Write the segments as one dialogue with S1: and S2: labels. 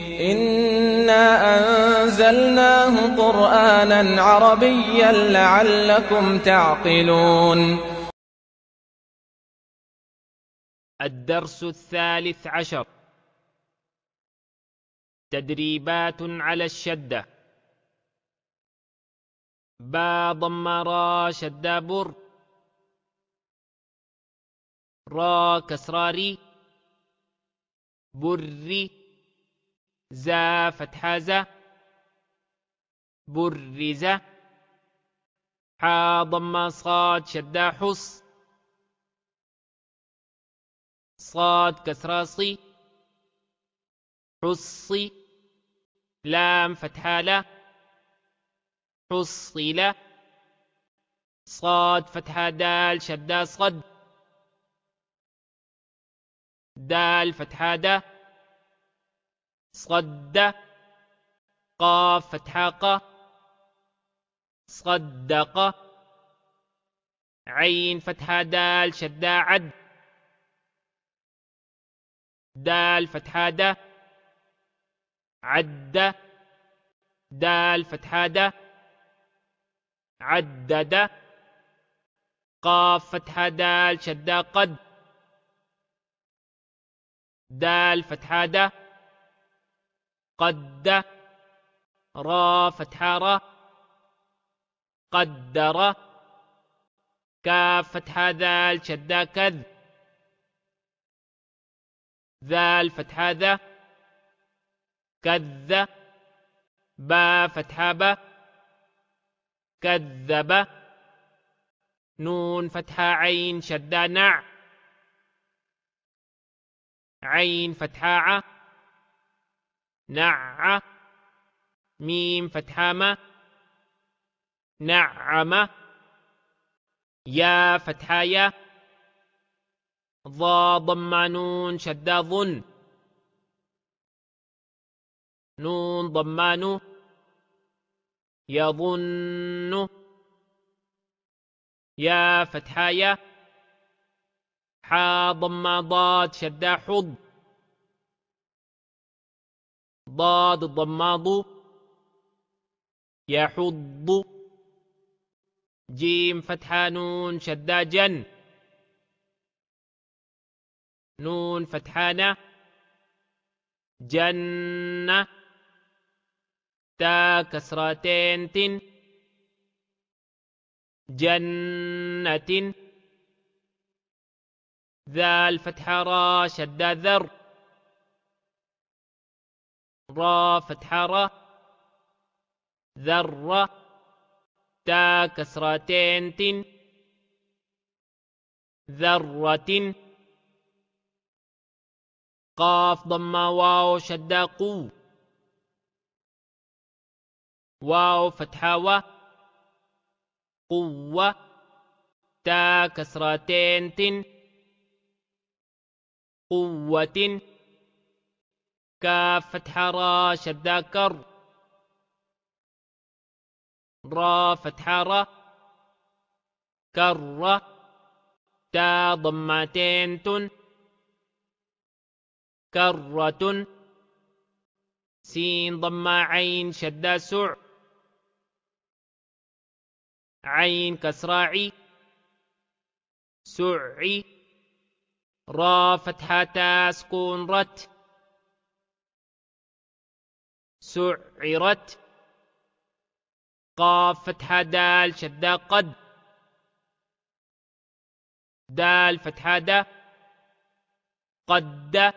S1: إِنَّا أَنزَلْنَاهُ قُرْآنًا عَرَبِيًّا لَّعَلَّكُمْ تَعْقِلُونَ الدرس الثالث عشر تدريبات على الشدة با ضم را شد بر را كسراري بري زا فتح زا برز حا ضم صاد شد حص صاد كسر صي حصي لام فتحة لا حصل صاد فتح دال شد صد دال فتحة دا صد قاف فتح ق صدق عين فتح دال شد عد دال فتح د عد دال فتح د عدد قاف فتح دال شد قد دال فتح د قد را فتح را قدر كاف فتح ذال شد كذ ذال فتح ذا كذ با فتح با كذب نون فتح عين شد نع عين فتح ع نع ميم فتحة ما نعم يا فتحة يا ضا ضم نون شدة ظن نون ضمان يظن يا فتحة يا حا ضاد شد حض ضاد ضماض يحض جيم فتحة نون شدة جن نون فتحانة جنة تا كسرتين تن جنة ذا الفتحة را شدة ذر را فتحة را ذرة تا كسرتين تن ذرة قاف ضمة واو شدة قو واو فتحة و قوة تا كسرتين تن قوة كاف فتح را شد كر را فتح را كر تا ضمتين تن كرة سين ضم عين شد سع عين كسرع سعي را فتحة سكون رت سعرت قاف فتحة دال شدة قد دال فتحة دا قد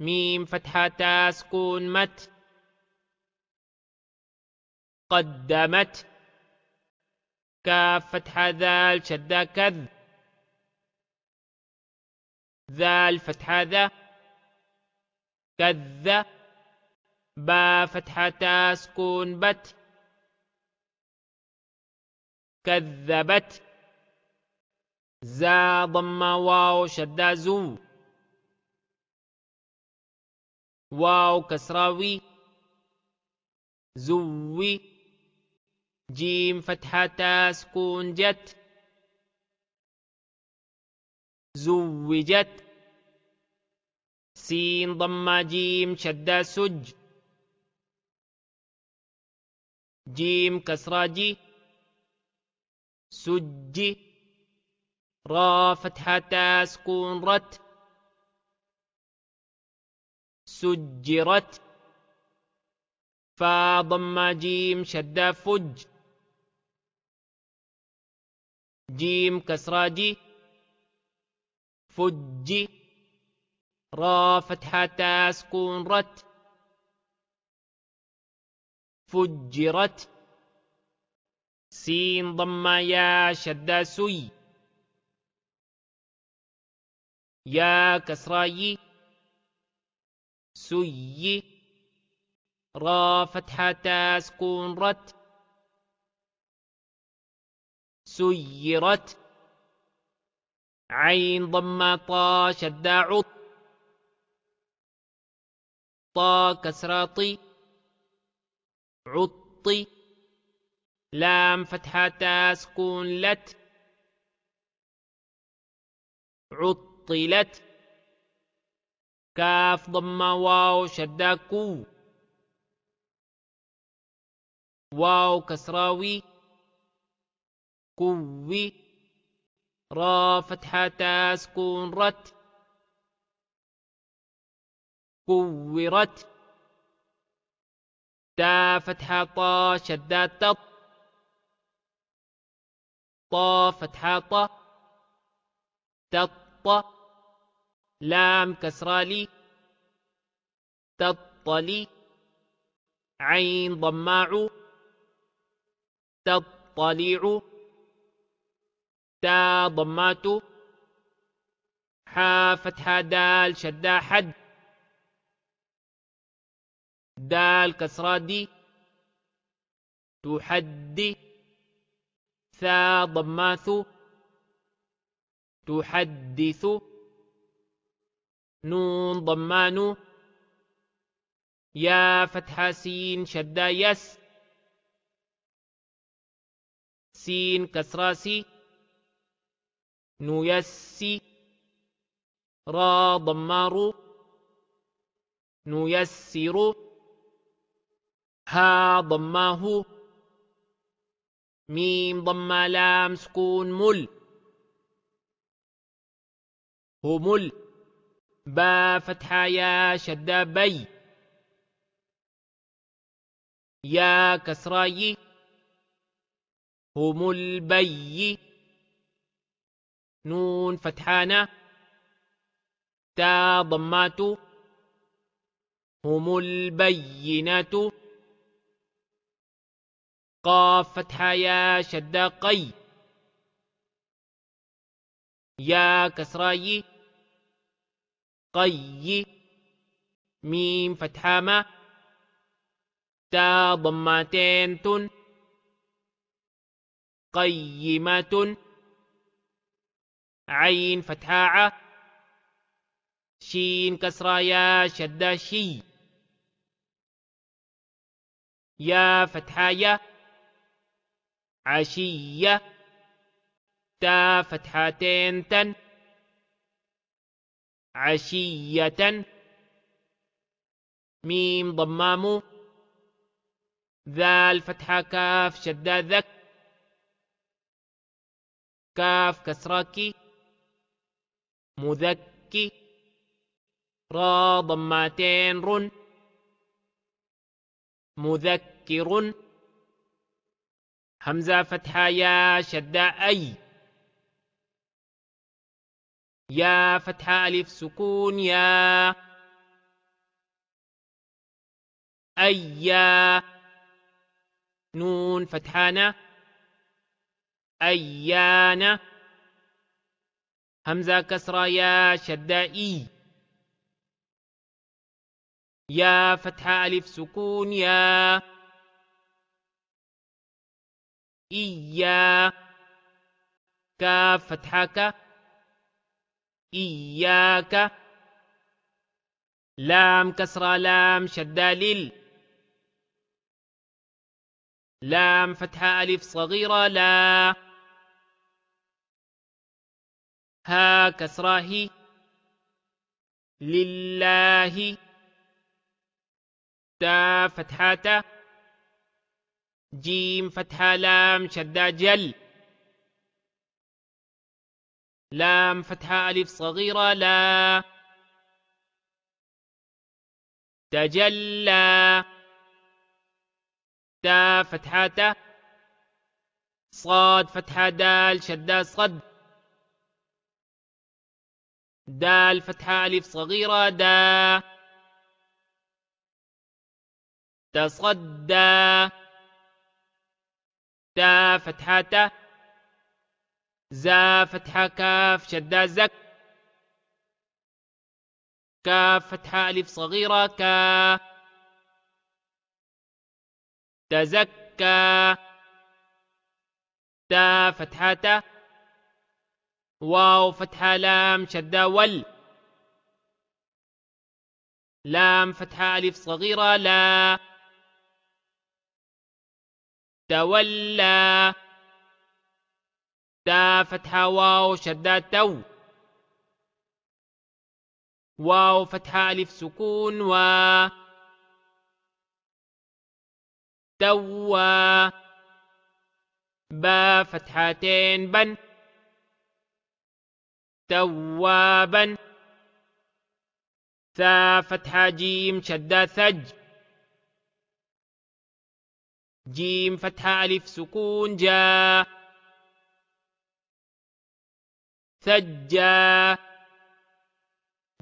S1: ميم فتحة تا سكون مت قدمت كاف فتحة ذال شدة كذ ذال فتحة ذا كذ با فتحة سكون بت كذبت زا ضم واو شد زو واو كسراوي زوي جيم فتحة سكون جت زوجت سين ضم جيم شد سج جيم كسرة جي سج را فتحة سكون رت سجرت فا ضم جيم شد فج جيم كسرة جي فج را فتحة سكون رت فجرت سين ضم يا شد سي يا كسراي سي را فتحة سكون رت سيرت عين ضم طا شد عط طا كسراطي طي عط لام فتحة سكون لت عطلت كاف ضمة واو شدة كو واو كسراوي كوي را فتحة سكون رت كورت تا فتحة طا شدة ط طا فتحة طا تط لام كسرة لي تطلي عين ضماع تطليع تا ضمات حا فتحة دال شدة حد دال كسرات دي تحدي ثا ضماث تحدث نون ضمان يا فتح سين شدا يس سين كسراسي سي نيسي را ضمار نيسر ها ضماه ميم ضم لام سكون مل همل با فتحة يا شد بي يا كسراي هم البي نون فتحانة تا ضمات هم البينات قاف فتحة يا شدة قي يا كسرة ي قي ميم فتحة ما تا ضمتين تن قيمة عين فتحة ع شين كسرة يا شدة شي يا فتحة يا عشية تا فتحتين تن عشية ميم ضمام ذال فتحة كاف شدة ذك كاف كسرة مذكي را ضماتين رن مذكر همزة فتحة يا شدة أي يا فتحة ألف سكون يا أي يا نون فتحانة أيانة همزة كسرة يا شدة إي يا فتحة ألف سكون يا إياه كاف فتحك إياك لام كسرة لام شدة لل لام فتحة ألف صغيرة لا ها كسرة هي لله تا فتحة تا جيم فتحة لام شدة جل لام فتحة ألف صغيرة لا تجلى تا فتحة تا صاد فتحة دال شدة صد دال فتحة ألف صغيرة دا تصدى تا فتحة تا زا فتحة كاف شدة زك كاف فتحة ألف صغيرة كا تزكى تا فتحة تا واو فتحة لام شدة ول لام فتحة ألف صغيرة لا تولى دا فتحة واو شدة تو واو فتحة ألف سكون و توا با فتحتين بن توابا ثا فتحة جيم شدة ثج جيم فتحة ألف سكون جا ثجا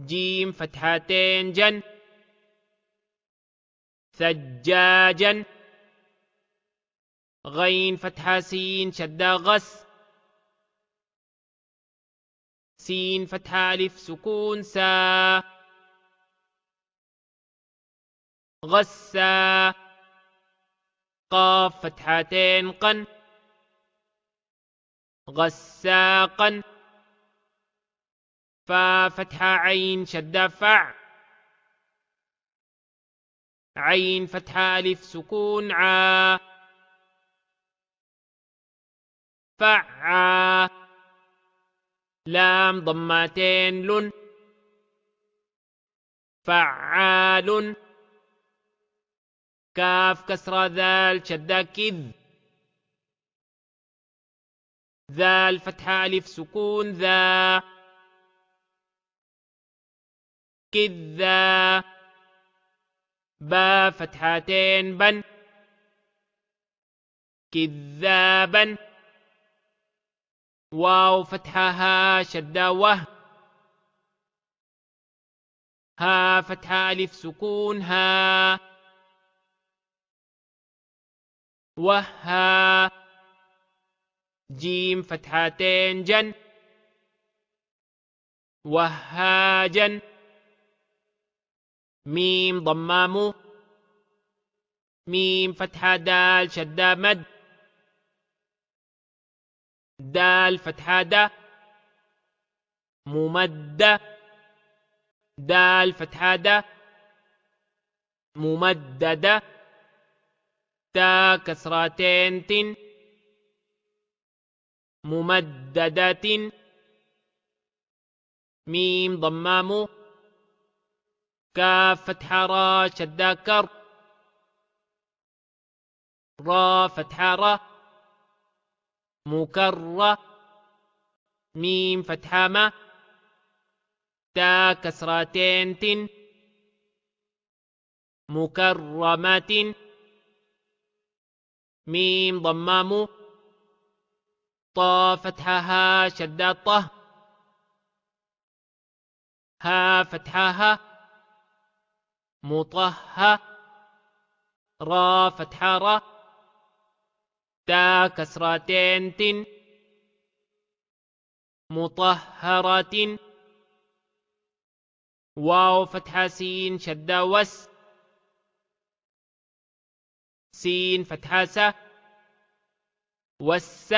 S1: جيم فتحتين جن ثجاجا غين فتحة سين شدة غس سين فتحة ألف سكون سا غسا قاف فتحتين قن غساقا فا فتحة عين شدة فع عين فتحة ألف سكون ع فع لام ضمتين لن فعال كاف كسرة ذال شدة كذ ذال فتحة ألف سكون ذا كذا با فتحتين بن كذابا واو فتحها شدة وه ها فتحة ألف سكون ها وها جيم فتحتين جن وهاجا ميم ضمام ميم فتحة دال شدة مد دال فتحة دا ممدة دال فتحة دا ممددة تا كسرتين تن ممددة ميم ضمام كاف فتح را شد كر را فتح را مكر ميم فتح ما تا كسرتين تن مكرمة ميم ضمام ط فتحها شدة طه ها فتحها مطه را فتحة را تا كسرتين تن مطهرة واو فتحة سين شدة وس سين فتحة س وس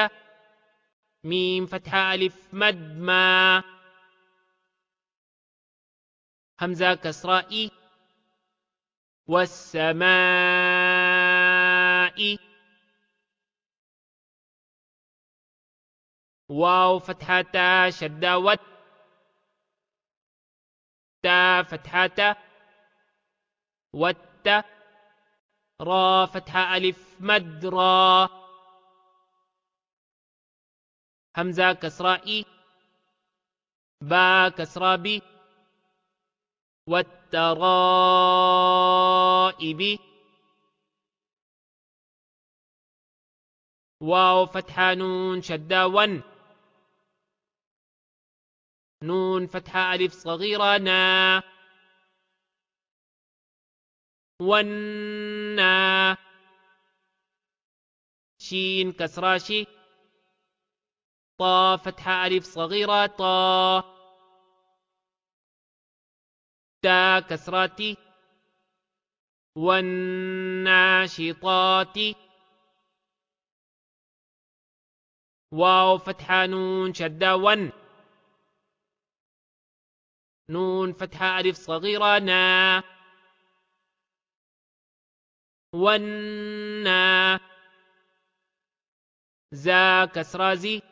S1: ميم فتحة ألف مد ما همزة كسراء والسماء واو فتحة شدة وت تا فتحة وت را فتحة ألف مد را همزة كسراء إي با كسراء ب والترائب واو فتحة نون شدة ون نون فتحة ألف صغيرة نا والنا شين كسرة طا فتحة ألف صغيرة طا تا كسرة والناشطات واو فتحة نون شدة ون نون فتحة ألف صغيرة نا ونا زا كسرة زي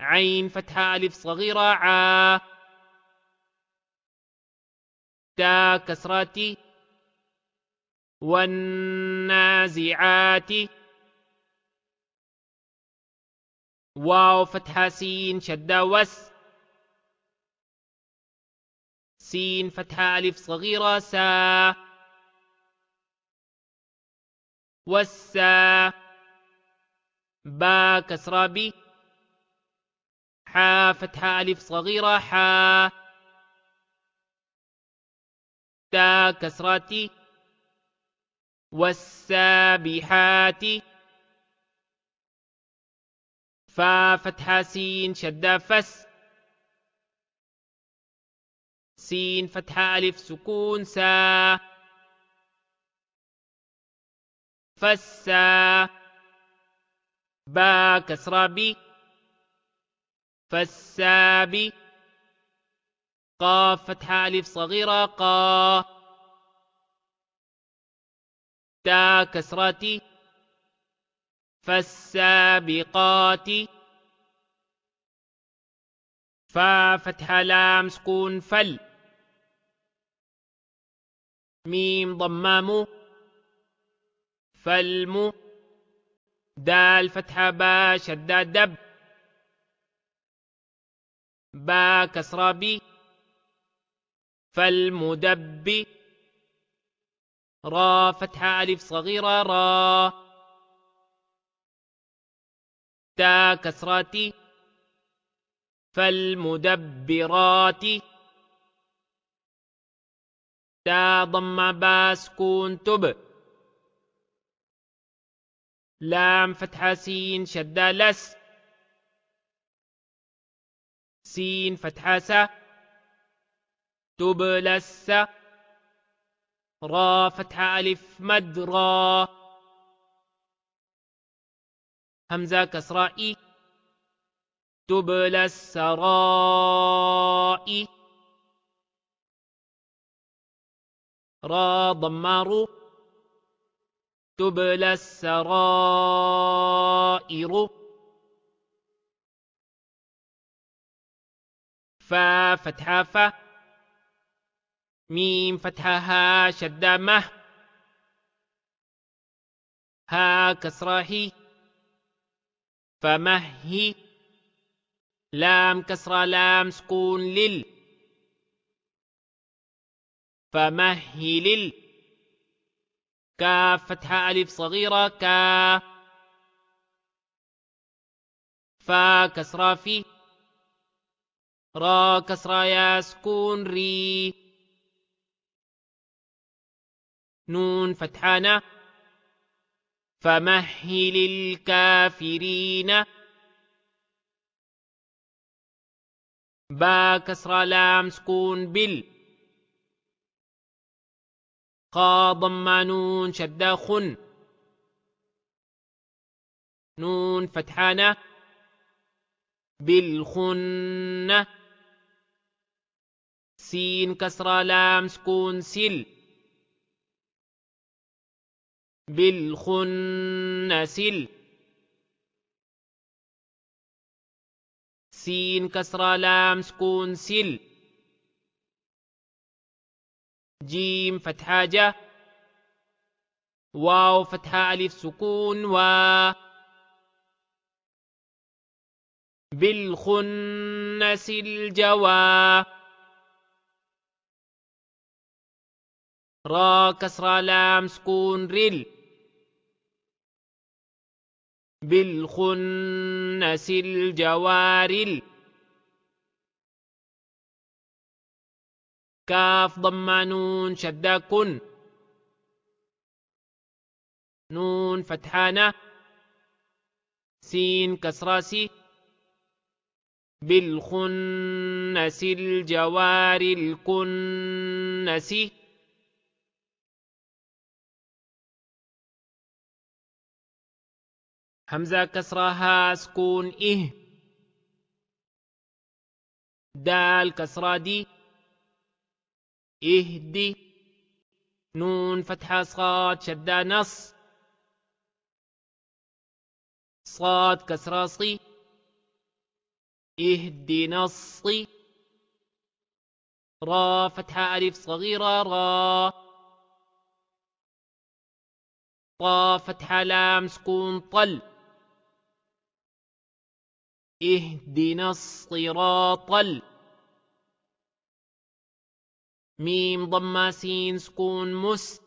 S1: عين فتحة ألف صغيرة ع تا كسرة والنازعات واو فتحة سين شدة وس سين فتحة ألف صغيرة سا والسا با كسرة ب حا فتحة ألف صغيرة حا تا كسرة ت والسابحات فا فتحة سين شدة فس سين فتحة ألف سكون سا فسا با كسرة فسا ب قاف فتحة ألف صغيرة قا تا كسرة فالسابقات فا فتحة لام سكون فل ميم ضمام فالم دال فتحة با شدة دب با كسرة ب فالمدب را فتحة ألف صغيرة را تا كسرة فالمدبرات تا ضم با سكون تب لام فتحة سين شدة لس سين فتحة س تبلس را فتحة ألف مد همزة كسراء تبلس راء را ضمار تبلى السرائر فا فتحة فا ميم فتحها شد مه ها كسرة هي فمهي لام كسرة لام سكون لل فمهل لل كاف فتحة ألف صغيرة ك فا كسرة في را كسرة يا سكون ري نون فتحانة فمهل الكافرين با كسرة لام سكون بال قا ضم نون شد خن نون فتحانة بالخن سين كسرة لام سكون سل بالخن سل سين كسرة لام سكون سل جيم فتحة جا واو فتحة ألف سكون و بالخنس الجوا را كسرى لام سكون ريل بالخنس الجوارل كاف ضم نون شدة كن نون فتحانة سين كسرة سي بالخنس الجوار الكنس همزة كسرة سكون إه دال كسرة دي اهدي نون فتحة صاد شدة نص صاد كسرة صي اهدي نصي را فتحة ألف صغيرة را طا فتحة لام سكون طل اهدي اهدنا طل ميم ضمة سين سكون مس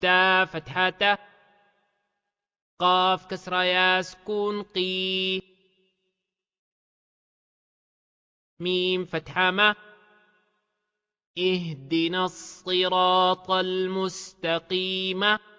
S1: تا فتحة تا قاف كسرة يا سكون قي ميم فتحة ما اهدنا الصراط المستقيم